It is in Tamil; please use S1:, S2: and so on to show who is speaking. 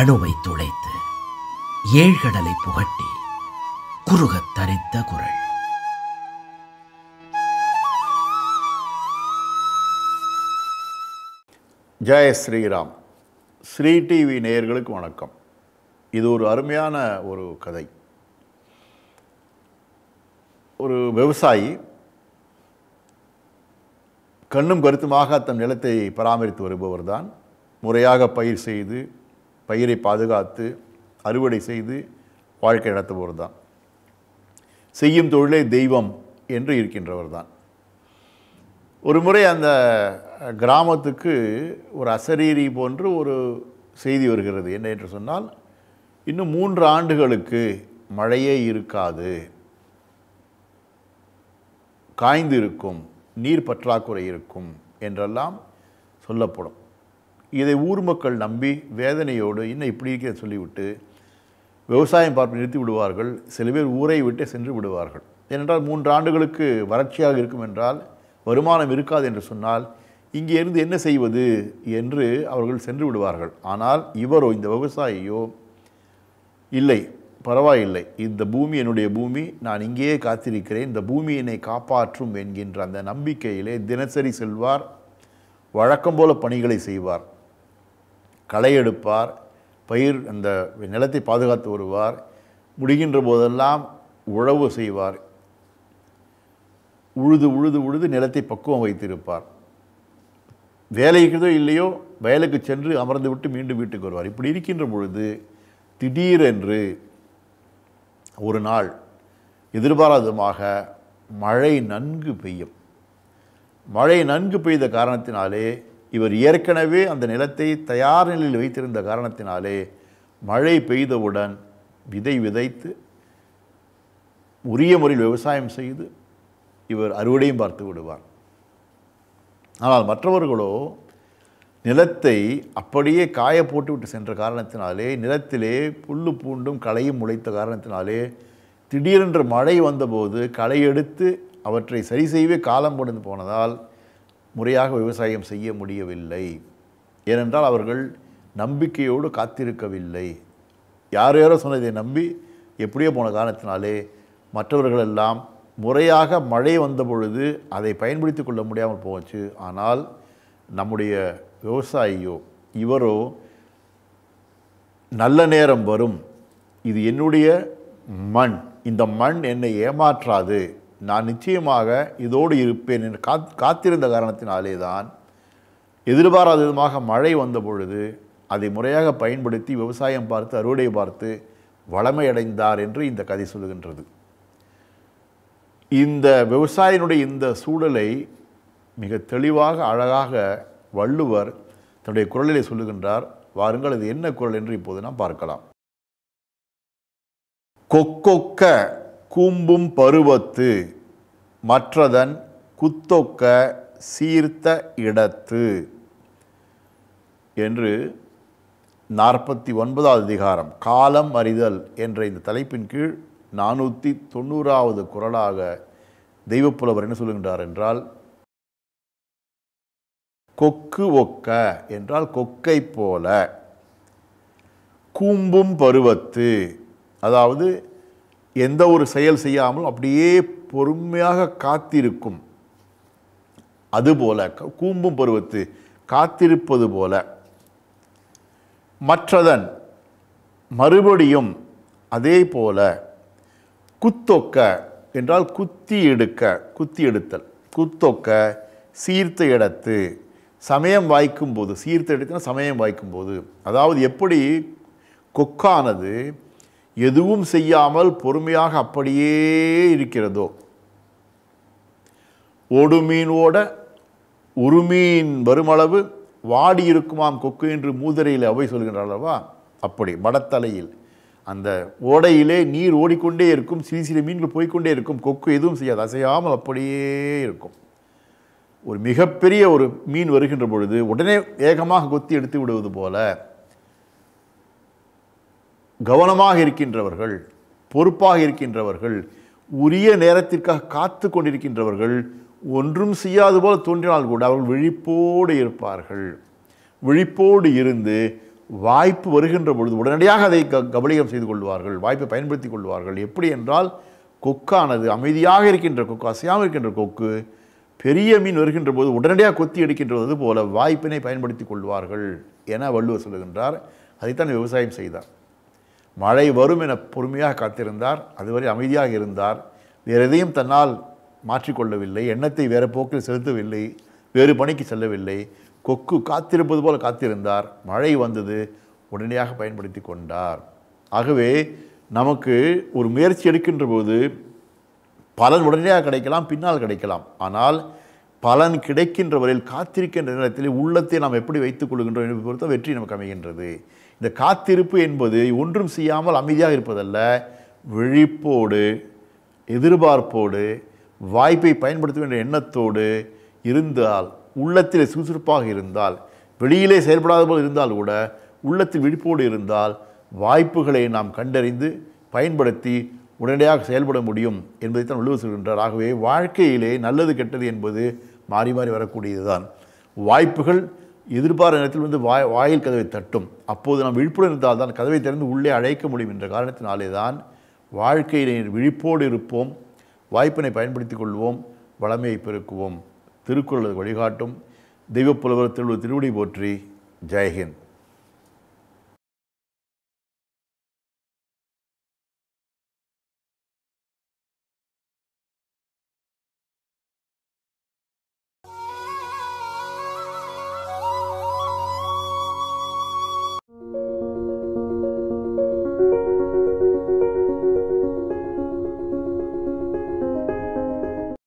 S1: அணுவை துளைத்து ஏழ்கடலை புகட்டி குறுகத் தரித்த குரல் ஜெய ஸ்ரீராம் ஸ்ரீ டிவி நேயர்களுக்கு வணக்கம் இது ஒரு அருமையான ஒரு கதை ஒரு விவசாயி கண்ணும் கருத்துமாக தன் நிலத்தை பராமரித்து வருபவர் தான் முறையாக பயிர் செய்து பயிரை பாதுகாத்து அறுவடை செய்து வாழ்க்கை நடத்துபவர் தான் செய்யும் தொழிலே தெய்வம் என்று இருக்கின்றவர் தான் ஒரு முறை அந்த கிராமத்துக்கு ஒரு அசரீரி போன்று ஒரு செய்தி வருகிறது என்ன என்று சொன்னால் இன்னும் மூன்று ஆண்டுகளுக்கு மழையே இருக்காது காய்ந்து இருக்கும் நீர் பற்றாக்குறை இருக்கும் என்றெல்லாம் சொல்லப்படும் இதை ஊர் மக்கள் நம்பி வேதனையோடு இன்னும் இப்படி இருக்க சொல்லிவிட்டு விவசாயம் பார்ப்பு நிறுத்தி விடுவார்கள் சில பேர் ஊரை விட்டு சென்று விடுவார்கள் ஏனென்றால் மூன்று ஆண்டுகளுக்கு வறட்சியாக இருக்கும் என்றால் வருமானம் இருக்காது என்று சொன்னால் இங்கே இருந்து என்ன செய்வது என்று அவர்கள் சென்று விடுவார்கள் ஆனால் இவரோ இந்த விவசாயியோ இல்லை பரவாயில்லை இந்த பூமி என்னுடைய பூமி நான் இங்கேயே காத்திருக்கிறேன் இந்த பூமியினை காப்பாற்றும் என்கின்ற அந்த நம்பிக்கையிலே தினசரி செல்வார் வழக்கம் போல பணிகளை செய்வார் களை எடுப்பார் பயிர் அந்த நிலத்தை பாதுகாத்து வருவார் முடிகின்ற போதெல்லாம் உழவு செய்வார் உழுது உழுது உழுது நிலத்தை பக்குவம் வைத்திருப்பார் வேலைக்குதோ இல்லையோ வயலுக்கு சென்று அமர்ந்து விட்டு மீண்டும் வீட்டுக்கு வருவார் இப்படி இருக்கின்ற பொழுது திடீரென்று ஒரு நாள் எதிர்பாராதமாக மழை நன்கு பெய்யும் மழை நன்கு பெய்த காரணத்தினாலே இவர் ஏற்கனவே அந்த நிலத்தை தயார் நிலையில் வைத்திருந்த காரணத்தினாலே மழை பெய்தவுடன் விதை விதைத்து உரிய முறையில் விவசாயம் செய்து இவர் அறுவடையும் பார்த்து விடுவார் ஆனால் மற்றவர்களோ நிலத்தை அப்படியே காய போட்டுவிட்டு சென்ற காரணத்தினாலே நிலத்திலே புல்லு பூண்டும் களையும் முளைத்த காரணத்தினாலே திடீரென்று மழை வந்தபோது களை எடுத்து அவற்றை சரி செய்வே காலம் கொண்டு போனதால் முறையாக விவசாயம் செய்ய முடியவில்லை ஏனென்றால் அவர்கள் நம்பிக்கையோடு காத்திருக்கவில்லை யார் யாரோ சொன்னதை நம்பி எப்படியோ போன காரணத்தினாலே மற்றவர்களெல்லாம் முறையாக மழை வந்த பொழுது அதை பயன்படுத்தி கொள்ள முடியாமல் போச்சு ஆனால் நம்முடைய விவசாயியோ இவரோ நல்ல நேரம் வரும் இது என்னுடைய மண் இந்த மண் என்னை ஏமாற்றாது நான் நிச்சயமாக இதோடு இருப்பேன் என்று காத் காத்திருந்த காரணத்தினாலே தான் எதிர்பாராத விதமாக மழை வந்த பொழுது அதை முறையாக பயன்படுத்தி விவசாயம் பார்த்து அறுவடை பார்த்து வளமையடைந்தார் என்று இந்த கதை சொல்லுகின்றது இந்த விவசாயினுடைய இந்த சூழலை மிக தெளிவாக அழகாக வள்ளுவர் தன்னுடைய குரலிலே சொல்லுகின்றார் வாருங்கள் அது என்ன குரல் என்று இப்போது நாம் பார்க்கலாம் கொக்கொக்க கூம்பும் பருவத்து மற்றதன் குத்தொக்க சீர்த்த இடத்து என்று நாற்பத்தி ஒன்பதாவது அதிகாரம் காலம் அறிதல் என்ற இந்த தலைப்பின் கீழ் நானூற்றி தொண்ணூறாவது குரலாக தெய்வப்புலவர் என்ன சொல்லுகின்றார் என்றால் கொக்கு ஒக்க என்றால் கொக்கை போல கூம்பும் பருவத்து அதாவது எந்த ஒரு செயல் செய்யாமல் அப்படியே பொறுமையாக காத்திருக்கும் அதுபோல கூம்பும் பருவத்து காத்திருப்பது போல மற்றதன் மறுபடியும் அதே போல குத்தொக்க என்றால் குத்தி எடுக்க குத்தி எடுத்தல் குத்தொக்க சீர்த்த இடத்து சமயம் வாய்க்கும் போது சீர்த்த இடத்துனா சமயம் வாய்க்கும் போது அதாவது எப்படி கொக்கானது எதுவும் செய்யாமல் பொறுமையாக அப்படியே இருக்கிறதோ ஓடு ஓட உருமீன் வருமளவு வாடி இருக்குமாம் கொக்கு என்று மூதரையில் அவை சொல்கின்றார் அல்லவா அப்படி மடத்தலையில் அந்த ஓடையிலே நீர் ஓடிக்கொண்டே இருக்கும் சிறு சிறு மீன்கள் போய்கொண்டே இருக்கும் கொக்கு எதுவும் செய்யாது அசையாமல் அப்படியே இருக்கும் ஒரு மிகப்பெரிய ஒரு மீன் வருகின்ற பொழுது உடனே வேகமாக கொத்தி எடுத்து விடுவது போல கவனமாக இருக்கின்றவர்கள் பொறுப்பாக இருக்கின்றவர்கள் உரிய நேரத்திற்காக காத்து கொண்டிருக்கின்றவர்கள் ஒன்றும் செய்யாது போல தோன்றினால் கூட அவர்கள் விழிப்போடு இருப்பார்கள் விழிப்போடு இருந்து வாய்ப்பு வருகின்ற பொழுது உடனடியாக அதை க கபலிகம் செய்து கொள்வார்கள் வாய்ப்பை பயன்படுத்தி கொள்வார்கள் எப்படி என்றால் கொக்கானது அமைதியாக இருக்கின்ற கொக்கு அசையாமல் இருக்கின்ற கொக்கு பெரிய மீன் வருகின்ற போது உடனடியாக கொத்தி எடுக்கின்றது போல வாய்ப்பினை பயன்படுத்தி கொள்வார்கள் என வள்ளுவர் சொல்லுகின்றார் அதைத்தான் விவசாயம் செய்தார் மழை வரும் என பொறுமையாக காத்திருந்தார் அதுவரை அமைதியாக இருந்தார் வேறு எதையும் தன்னால் மாற்றிக்கொள்ளவில்லை எண்ணத்தை வேறு போக்கில் செலுத்தவில்லை வேறு பணிக்கு செல்லவில்லை கொக்கு காத்திருப்பது போல காத்திருந்தார் மழை வந்தது உடனடியாக பயன்படுத்தி கொண்டார் ஆகவே நமக்கு ஒரு முயற்சி எடுக்கின்ற போது பலன் உடனடியாக கிடைக்கலாம் பின்னால் கிடைக்கலாம் ஆனால் பலன் கிடைக்கின்ற வரையில் காத்திருக்கின்ற நேரத்தில் உள்ளத்தை நாம் எப்படி வைத்துக் கொள்கின்றோம் என்பதை பொறுத்த வெற்றி நமக்கு அமைகின்றது இந்த காத்திருப்பு என்பது ஒன்றும் செய்யாமல் அமைதியாக இருப்பதல்ல விழிப்போடு எதிர்பார்ப்போடு வாய்ப்பை பயன்படுத்த வேண்டிய எண்ணத்தோடு இருந்தால் உள்ளத்தில் சுறுசுறுப்பாக இருந்தால் வெளியிலே செயல்படாத போல் இருந்தால் கூட உள்ளத்தில் விழிப்போடு இருந்தால் வாய்ப்புகளை நாம் கண்டறிந்து பயன்படுத்தி உடனடியாக செயல்பட முடியும் என்பதைத்தான் வள்ளுவர் சொல்கின்றார் ஆகவே வாழ்க்கையிலே நல்லது கெட்டது என்பது மாறி மாறி வரக்கூடியதுதான் வாய்ப்புகள் எதிர்பார நேரத்தில் வந்து வாய் வாயில் கதவை தட்டும் அப்போது நாம் விழிப்புடன் இருந்தால் தான் கதவை திறந்து உள்ளே அழைக்க முடியும் என்ற காரணத்தினாலே தான் வாழ்க்கையில் விழிப்போடு இருப்போம் வாய்ப்பினை பயன்படுத்தி கொள்வோம் வளமையை பெருக்குவோம் திருக்குறள் வழிகாட்டும் தெய்வப்புலவர் திருவள்ளுவர் திருவடி போற்றி ஜெயஹிந்த்